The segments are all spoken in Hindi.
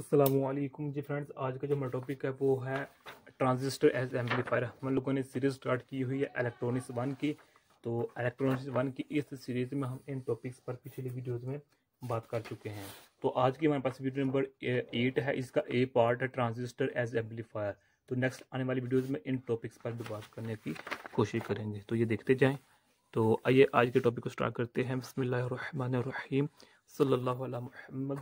असलम जी फ्रेंड्स आज का जो हमारा टॉपिक है वो है ट्रांजिस्टर एज एम्पलीफायर हम लोगों ने सीरीज़ स्टार्ट की हुई है इलेक्ट्रॉनिक्स वन की तो इलेक्ट्रॉनिक्स वन की इस सीरीज़ में हम इन टॉपिक्स पर पिछली वीडियोस में बात कर चुके हैं तो आज की हमारे पास वीडियो नंबर एट है इसका ए पार्ट है ट्रांजिस्टर एज एम्पलीफायर तो नेक्स्ट आने वाली वीडियोज़ में इन टॉपिक्स पर भी बात करने की कोशिश करेंगे तो ये देखते जाएँ तो आइए आज के टॉपिक को स्टार्ट करते हैं बसमिल वसल्लम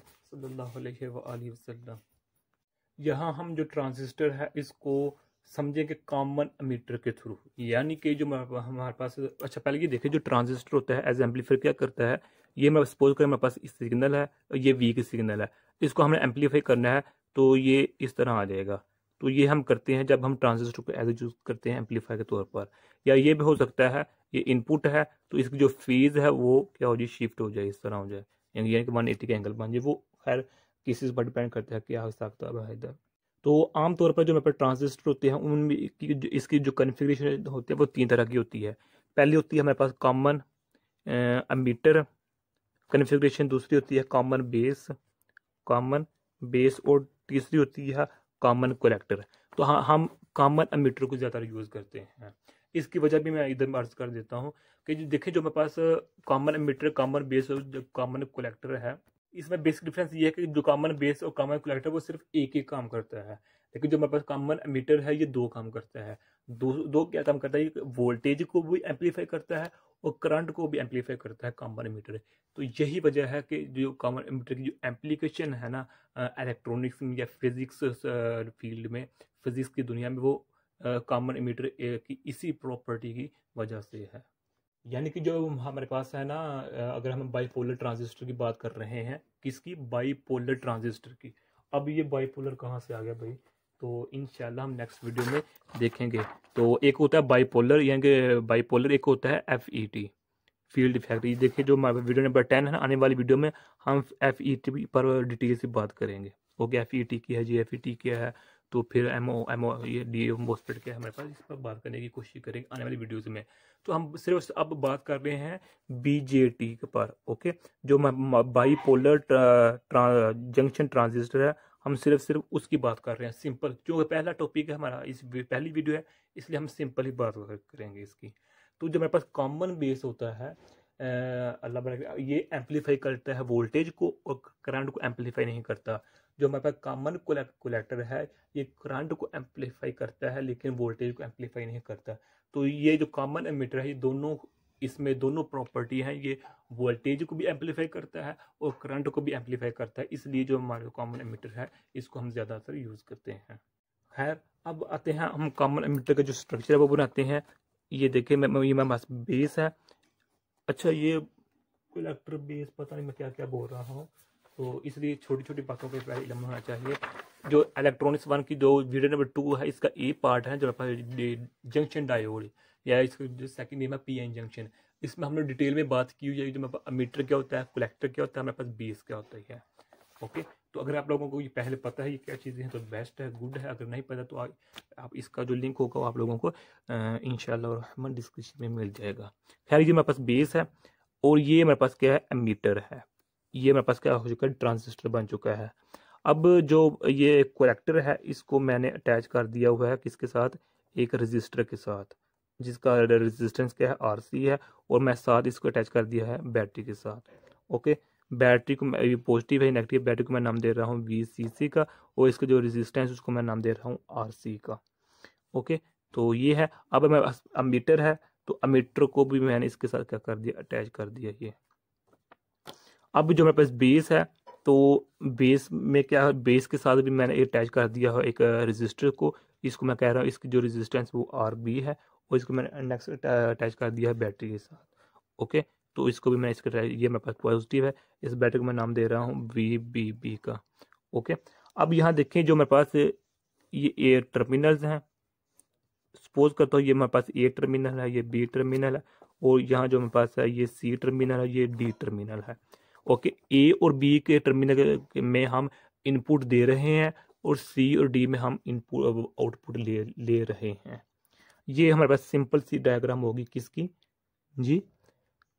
यहाँ हम जो ट्रांजिस्टर है इसको समझें कि कॉमन अमीटर के थ्रू यानी कि जो हमारे पास अच्छा पहले ये देखें जो ट्रांजिस्टर होता है एज एम्पलीफायर क्या करता है ये मैं सपोज करें मेरे पास सिग्नल है और ये वीक सिग्नल है इसको हमें एम्पलीफाई करना है तो ये इस तरह आ जाएगा तो ये हम करते हैं जब हम ट्रांजिस्टर को एज यूज़ करते हैं एम्पलीफाई के तौर पर या ये भी हो सकता है ये इनपुट है तो इसकी जो फीस है वो क्या हो जाए शिफ्ट हो जाए इस तरह हो जाए यानी कि वन एट्टी का एंगल बन जाए वो खैर केसेस पर डिपेंड करता है क्या हिसाब है इधर तो आमतौर पर जो मेरे पास ट्रांजिस्टर होते हैं उन इसकी जो कन्फिग्रेशन होती है वो तीन तरह की होती है पहली होती है हमारे पास कॉमन अमीटर कन्फिग्रेशन दूसरी होती है कॉमन बेस कॉमन बेस और तीसरी होती है कॉमन कलेक्टर तो हाँ हम कॉमन अमीटर को ज़्यादा यूज़ करते हैं इसकी वजह भी मैं इधर अर्ज कर देता हूँ कि देखिए जो मेरे पास कॉमन मीटर कॉमन बेस और जो कॉमन कोलेक्टर है इसमें बेसिक डिफरेंस ये है कि जो कॉमन बेस और कॉमन कोलेक्टर वो सिर्फ एक ही काम करता है लेकिन जो मेरे पास कॉमन मीटर है ये दो काम करता है दो दो क्या काम करता है वोल्टेज को भी एम्पलीफाई करता है और करंट को भी एम्पलीफाई करता है कॉमन मीटर तो यही वजह है कि जो कॉमन मीटर की जो एम्प्लीकेशन है ना इलेक्ट्रॉनिक्स में या फिजिक्स फील्ड में फिजिक्स की दुनिया में वो कॉमन इमीटर ए की इसी प्रॉपर्टी की वजह से है यानी कि जो हमारे पास है ना अगर हम बाईपोलर ट्रांजिस्टर की बात कर रहे हैं किसकी बाईपोलर ट्रांजिस्टर की अब ये बाईपोलर कहाँ से आ गया भाई तो इन हम नेक्स्ट वीडियो में देखेंगे तो एक होता है बाईपोलर यानी कि बाईपोलर एक होता है F E T field effect ये देखिए जो हमारे वीडियो नंबर टेन है ना आने वाली वीडियो में हम एफ ई टी पर डिटेल से बात करेंगे ओके एफ ई टी क्या है जी एफ ई टी क्या है तो फिर एम ओ एम ओ ये डी एम मोस्पेट के हमारे पास इस पर बात करने की कोशिश करेंगे आने वाली वीडियोज़ में तो हम सिर्फ अब बात कर रहे हैं बी जे टी के पर ओके जो बाई पोलर जंक्शन ट्रांजिस्टर है हम सिर्फ सिर्फ उसकी बात कर रहे हैं सिंपल क्योंकि पहला टॉपिक है हमारा इस पहली वीडियो है इसलिए हम सिंपल ही बात करेंगे इसकी तो जो हमारे पास कॉमन बेस होता है अल्लाह ये एम्पलीफाई करता है वोल्टेज को और करंट को एम्पलीफाई नहीं करता जो हमारे पास कॉमन कोलेक्टर है ये करंट को एम्पलीफाई करता है लेकिन वोल्टेज को एम्पलीफाई नहीं करता तो ये जो कॉमन एमिटर है ये दोनों इसमें दोनों प्रॉपर्टी हैं ये वोल्टेज को भी एम्पलीफाई करता है और करंट को भी एम्पलीफाई करता है इसलिए जो हमारा कॉमन एमिटर है इसको हम ज़्यादातर यूज़ करते हैं खैर अब आते हैं हम कॉमन एमिटर का जो स्ट्रक्चर है वो बनाते हैं ये देखिए मैं ये मैं बस बेस है अच्छा ये कोलेक्टर बेस पता नहीं मैं क्या क्या बोल रहा हूँ तो इसलिए छोटी छोटी बातों पर पहले इलम होना चाहिए जो इलेक्ट्रॉनिक्स वन की जो वीडियो नंबर टू है इसका ए पार्ट है जो जंक्शन डायोड या इसका जो सेकंड नेम है पी एन जंक्शन इसमें हमने डिटेल में बात की हुई है जो हमारे पास मीटर क्या होता है कलेक्टर क्या होता है हमारे पास बेस क्या होता है ओके तो अगर आप लोगों को ये पहले पता है ये क्या चीज़ें हैं तो बेस्ट है गुड है अगर नहीं पता तो आ, आप इसका जो लिंक होगा वो आप लोगों को इन रहमान डिस्क्रिप्शन में मिल जाएगा खैर ये मेरे पास बेस है और ये मेरे पास क्या है मीटर है ये मेरे पास क्या हो चुका है ट्रांजिस्टर बन चुका है अब जो ये कोलेक्टर है इसको मैंने अटैच कर दिया हुआ है किसके साथ एक रजिस्टर के साथ जिसका रेजिस्टेंस क्या है आर सी है और मैं साथ इसको अटैच कर दिया है बैटरी के साथ ओके बैटरी को मैं पॉजिटिव है नेगेटिव बैटरी को मैं नाम दे रहा हूँ वी सी सी का और इसका जो रेजिस्टेंस उसको मैं नाम दे रहा हूँ आर सी का ओके तो ये है अब मैं अमीटर है तो अमीटर को भी मैंने इसके साथ क्या कर दिया अटैच कर दिया ये अब जो मेरे पास बेस है तो बेस में क्या है बेस के साथ भी मैंने अटैच कर दिया है एक रजिस्टर को इसको मैं कह रहा हूँ इसकी जो रेजिस्टेंस वो आर बी है और इसको मैंने नेक्स्ट अटैच कर दिया है बैटरी के साथ ओके तो इसको भी मैं इसके ये मेरे पास पॉजिटिव है इस बैटरी को मैं नाम दे रहा हूँ वी बी बी का ओके अब यहाँ देखें जो मेरे पास ये ए टर्मिनल्स हैं सपोज करता हूँ ये मेरे पास ए टर्मिनल है ये बी टर्मिनल है और यहाँ जो मेरे पास है ये सी टर्मिनल है ये डी टर्मिनल है ओके ए और बी के टर्मिनल में हम इनपुट दे रहे हैं और सी और डी में हम इनपुट आउटपुट ले ले रहे हैं ये हमारे पास सिंपल सी डायग्राम होगी किसकी जी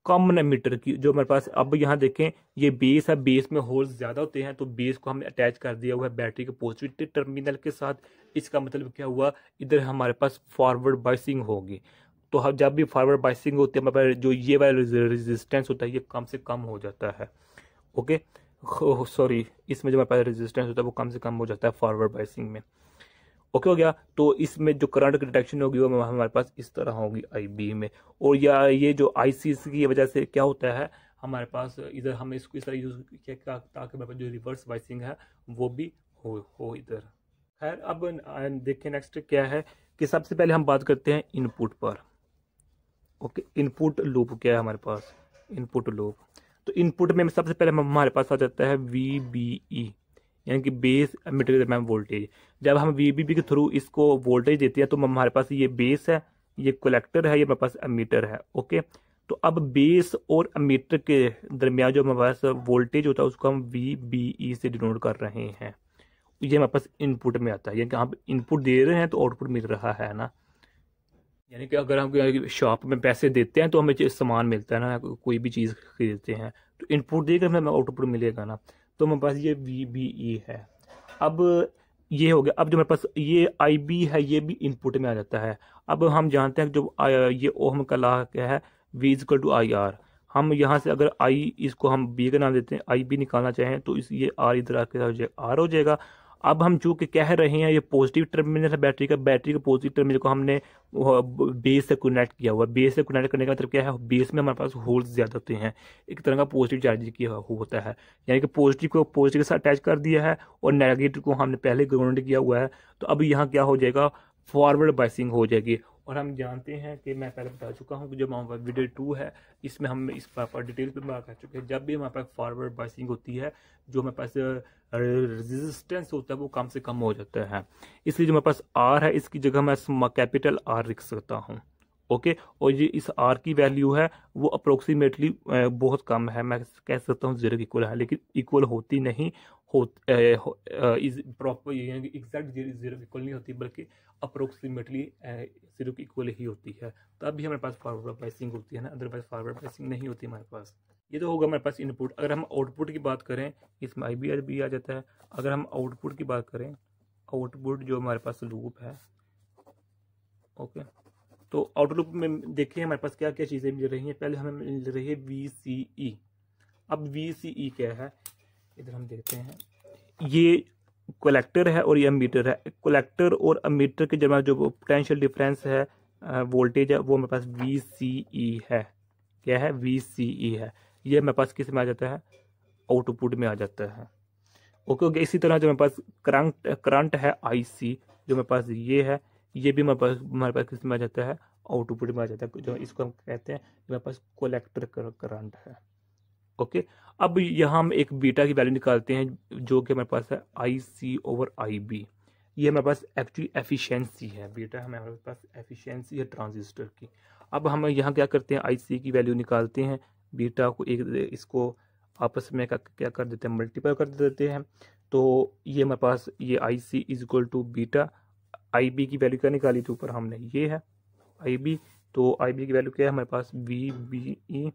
कॉमन मीटर की जो हमारे पास अब यहाँ देखें ये बेस है बेस में होल्स ज़्यादा होते हैं तो बेस को हमने अटैच कर दिया हुआ है बैटरी के पॉजिटिव टर्मिनल के साथ इसका मतलब क्या हुआ इधर हमारे पास फॉरवर्ड बाइसिंग होगी तो हम हाँ, जब भी फॉरवर्ड बाइसिंग होती है हमारे जो ये वाला रेजिस्टेंस होता है ये कम से कम हो जाता है ओके सॉरी इसमें जो हमारे पास रेजिस्टेंस होता है वो कम से कम हो जाता है फॉरवर्ड बाइसिंग में ओके हो गया तो इसमें जो करंट की डिटेक्शन होगी वो हमारे पास इस तरह होगी आई में और या ये जो आई की वजह से क्या होता है हमारे पास इधर हम इसको इस तरह यूज़ किया ताकि हमारे पास जो रिवर्स बाइसिंग है वो भी हो हो इधर खैर अब देखिए नेक्स्ट क्या है कि सबसे पहले हम बात करते हैं इनपुट पर ओके इनपुट लूप क्या है हमारे पास इनपुट लूप तो इनपुट में सबसे पहले हमारे पास आ जाता है वी बी ई यानी कि बेस मटेरियल मैम वोल्टेज जब हम वी बी बी के थ्रू इसको वोल्टेज देते हैं तो हमारे पास ये बेस है ये कलेक्टर है ये हमारे पास अमीटर है ओके तो अब बेस और अमीटर के दरमियान जो हमारे पास वोल्टेज होता है उसको हम वी बी ई से डिनोट कर रहे हैं ये हमारे पास इनपुट में आता है यानी कि आप इनपुट दे रहे हैं तो आउटपुट मिल रहा है ना यानी कि अगर हम शॉप में पैसे देते हैं तो हमें सामान मिलता है ना कोई भी चीज़ खरीदते हैं तो इनपुट देकर हमें आउटपुट मिलेगा ना तो हमारे पास ये वी बी ई है अब ये हो गया अब जो मेरे पास ये आई बी है ये भी इनपुट में आ जाता है अब हम जानते हैं जो ये ओहम का ला क्या है V is equal to I R हम यहाँ से अगर आई इसको हम बी का नाम देते हैं आई बी निकालना चाहें तो इस ये आर इधर आके आर हो जाएगा अब हम चूंकि कह रहे हैं ये पॉजिटिव टर्मिनल है बैटरी का बैटरी का पॉजिटिव टर्मिनल को हमने बेस से कनेक्ट किया हुआ बेस से कनेक्ट करने का मतलब क्या है बेस में हमारे पास होल्स ज़्यादा होते हैं एक तरह का पॉजिटिव चार्ज किया होता है यानी कि पॉजिटिव को पॉजिटिव के साथ अटैच कर दिया है और नेगेटिव को हमने पहले ग्राउंड किया हुआ है तो अब यहाँ क्या हो जाएगा फॉरवर्ड बाइसिंग हो जाएगी और हम जानते हैं कि मैं पहले बता चुका हूँ कि जो हमारे वीडियो टू है इसमें हम इस पर डिटेल पर बात कर चुके हैं जब भी हमारे पास फॉरवर्ड बाइसिंग होती है जो हमारे पास रेजिस्टेंस होता है वो कम से कम हो जाता है इसलिए जो हमारे पास आर है इसकी जगह मैं कैपिटल आर लिख सकता हूँ ओके और ये इस आर की वैल्यू है वो अप्रोक्सीमेटली बहुत कम है मैं कह सकता हूँ जीरो इक्वल है लेकिन इक्वल होती नहीं हो प्रॉपर एग्जैक्ट जीरो इक्वल नहीं होती बल्कि अप्रोक्सीमेटली जीरो की इक्वल ही होती है तब भी हमारे पास फॉरवर्ड प्राइसिंग होती है ना अदरवाइज फारवर्ड प्राइसिंग नहीं होती हमारे पास ये तो होगा हमारे पास इनपुट अगर हम आउटपुट की बात करें इसमें आई बी भी आ जाता है अगर हम आउटपुट की बात करें आउटपुट जो हमारे पास लूप है ओके okay. तो आउटलुक में देखिए हमारे पास क्या क्या चीज़ें मिल रही हैं पहले हमें मिल रही है वी सी ई अब वी सी ई क्या है इधर हम देखते हैं ये कलेक्टर है और ये अमीटर है कलेक्टर और अमीटर के जमा जो पोटेंशियल डिफरेंस है वोल्टेज है वो मेरे पास वी सी ई है क्या है वी सी ई है ये मेरे पास किस में आ जाता है आउटपुट में आ जाता है ओके ओके इसी तरह जो मेरे पास करंट करंट है आई सी जो मेरे पास ये है ये भी हमारे पास हमारे पास किस में आ जाता है आउटपुट में आ जाता है जो इसको हम कहते हैं हमारे पास कोलेक्टर करंट है ओके अब यहाँ हम एक बीटा की वैल्यू निकालते हैं जो कि हमारे पास है I C over I B ये हमारे पास एक्चुअली एफिशिएंसी है बीटा हमारे पास एफिशिएंसी है ट्रांजिस्टर की अब हम यहाँ क्या करते हैं आई सी की वैल्यू निकालते हैं बीटा को एक इसको आपस में क्या कर देते हैं मल्टीप्लाई कर देते हैं तो ये हमारे पास ये I C is equal to beta I B की वैल्यू क्या निकाली थी ऊपर हमने ये है आई बी तो आई बी की वैल्यू क्या है हमारे पास V B E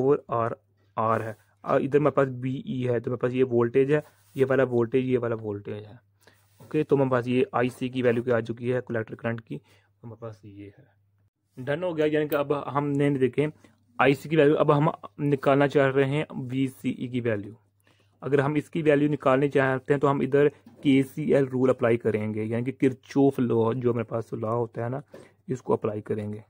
over R R है इधर मेरे पास बी ई e है तो मेरे पास ये वोल्टेज है ये वाला वोल्टेज ये वाला वोल्टेज है ओके तो मेरे पास ये आई सी की वैल्यू क्या आ चुकी है कलेक्टर करंट की तो मेरे पास ये है डन हो गया यानी कि अब हमने देखें आई सी की वैल्यू अब हम निकालना चाह रहे हैं वी सी ई की वैल्यू अगर हम इसकी वैल्यू निकालने चाहते हैं तो हम इधर के सी एल रूल अप्लाई करेंगे यानी कि किरचोफ लॉ जो हमारे पास लॉ होता है ना इसको अप्लाई करेंगे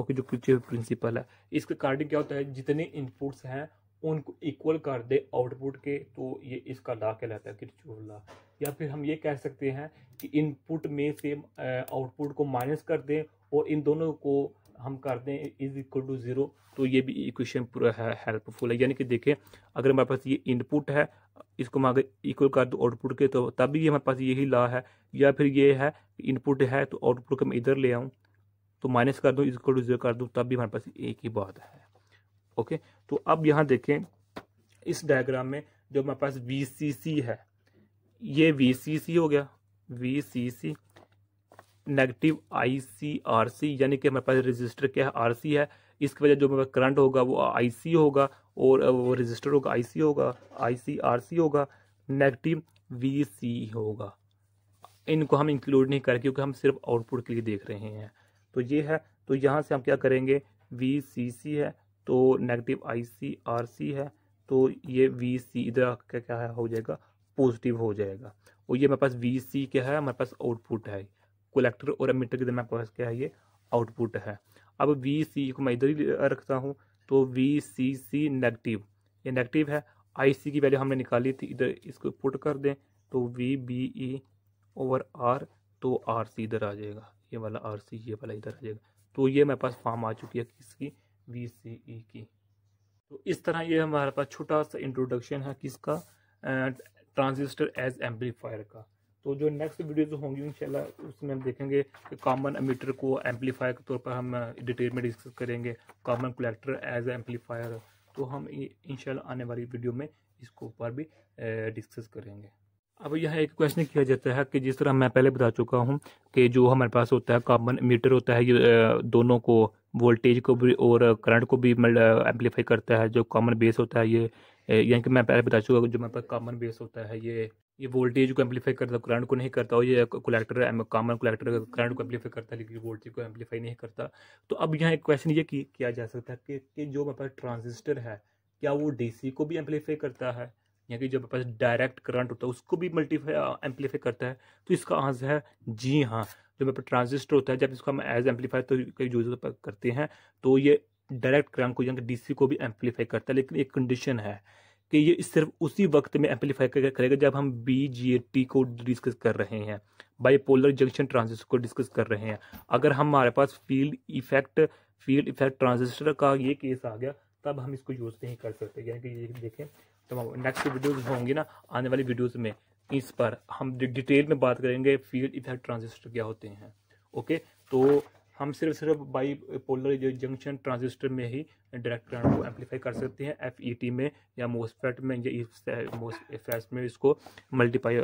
ओके जो किरचोफ प्रिंसिपल है इसके अकॉर्डिंग क्या होता है जितने इनपुट्स हैं उनको इक्वल कर दे आउटपुट के तो ये इसका ला कहलाता है किरचोफ लॉ या फिर हम ये कह सकते हैं कि इनपुट में से आउटपुट को माइनस कर दें और इन दोनों को हम कर दें इज इक्वल टू ज़ीरो तो ये भी इक्वेशन पूरा है, हेल्पफुल है यानी कि देखें अगर हमारे पास ये इनपुट है इसको मैं अगर इक्वल कर दूँ आउटपुट के तो तब भी हमारे पास यही ला है या फिर ये है इनपुट है तो आउटपुट का मैं इधर ले आऊँ तो माइनस कर दूँ इक्वल टू ज़ीरो कर दूँ तब भी हमारे पास एक ही बात है ओके तो अब यहाँ देखें इस डायग्राम में जो हमारे पास वी है ये वी हो गया V negative I C R C यानी कि हमारे पास रजिस्टर क्या है आर सी है इसकी वजह जो मेरा करंट होगा वो आई सी होगा और वो रजिस्टर होगा आई सी होगा आई सी आर सी होगा नेगेटिव वी सी होगा इनको हम इंक्लूड नहीं करें क्योंकि हम सिर्फ आउटपुट के लिए देख रहे हैं तो ये है तो यहाँ से हम क्या करेंगे वी सी सी है तो नेगेटिव आई सी आर सी है तो ये वी सी इधर क्या क्या हो जाएगा पॉजिटिव हो जाएगा और ये हमारे पास वी सी क्या है हमारे पास आउटपुट है कोलेक्टर और एमिटर के दरमियान पास क्या है ये आउटपुट है अब वी सी को मैं इधर ही रखता हूँ तो वी सी सी नेगेटिव ये नेगेटिव है आई सी की वैल्यू हमने निकाली थी इधर इसको पुट कर दें तो V B E over R तो आर सी इधर आ जाएगा ये वाला आर सी ये वाला इधर आ जाएगा तो ये मेरे पास फॉर्म आ चुकी है किसकी वी सी ई की तो इस तरह ये हमारे पास छोटा सा इंट्रोडक्शन है किसका ट्रांजिस्टर एज एम्पलीफायर का तो जो नेक्स्ट वीडियोज होंगी इंशाल्लाह उसमें हम देखेंगे कि कॉमन एमीटर को एम्पलीफायर के तौर पर हम डिटेल में डिस्कस करेंगे कॉमन कलेक्टर एज एम्पलीफायर तो हम इंशाल्लाह आने वाली वीडियो में इसको ऊपर भी डिस्कस करेंगे अब यहाँ एक क्वेश्चन किया जाता है कि जिस तरह मैं पहले बता चुका हूँ कि जो हमारे पास होता है कॉमन मीटर होता है ये दोनों को वोल्टेज को भी और करंट को भी एम्पलीफाई करता है जो कॉमन बेस होता है ये यानी कि मैं पहले बता चुका हूँ जो मेरे पास कॉमन बेस होता है ये ये वोल्टेज को एम्पलीफाई करता करंट को नहीं करता और ये कलेक्टर कॉमन कलेक्टर करंट को एम्पलीफाई करता है लेकिन वोल्टेज को एम्पलीफाई नहीं करता तो अब यहाँ एक क्वेश्चन ये किया जा सकता है कि, कि जो हमारे पास ट्रांजिस्टर है क्या वो डीसी को भी एम्पलीफाई करता है यानी कि जो हमारे पास डायरेक्ट करंट होता है उसको भी मल्टीफाई एम्पलीफाई करता है तो इसका आंसर है जी हाँ जो हमारे पास ट्रांजिस्टर होता है जब इसको हम एज एम्पलीफाई तो कई यूज करते हैं तो ये डायरेक्ट करंट को यानी कि डीसी को भी एम्पलीफाई करता है लेकिन एक कंडीशन है कि ये सिर्फ उसी वक्त में एम्पलीफाई करेगा जब हम बी जी टी को डिस्कस कर रहे हैं बाईपोलर जंक्शन ट्रांजिस्टर को डिस्कस कर रहे हैं अगर हमारे पास field effect field effect transistor का ये केस आ गया तब हम इसको यूज़ नहीं कर सकते यानी कि ये देखें तमाम तो नेक्स्ट वीडियोज़ होंगी ना आने वाली वीडियोज़ में इस पर हम डिटेल में बात करेंगे फील्ड इफेक्ट ट्रांजिस्टर क्या होते हैं ओके तो हम सिर्फ सिर्फ बाई पोलर जंक्शन ट्रांजिस्टर में ही डायरेक्ट करंट को एम्पलीफाई कर सकते हैं एफ ई टी में या मोसफेट में या मोसफेट में इसको मल्टीपाई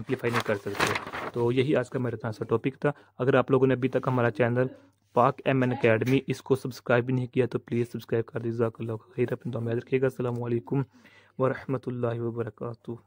एम्पलीफाई नहीं कर सकते तो यही आज का मेरा इतना सा टॉपिक था अगर आप लोगों ने अभी तक हमारा channel Pak M N academy इसको सब्सक्राइब नहीं किया तो प्लीज़ सब्सक्राइब कर दीजिए खैर अपने दो याद रखिएगा असल वरहमल वर्का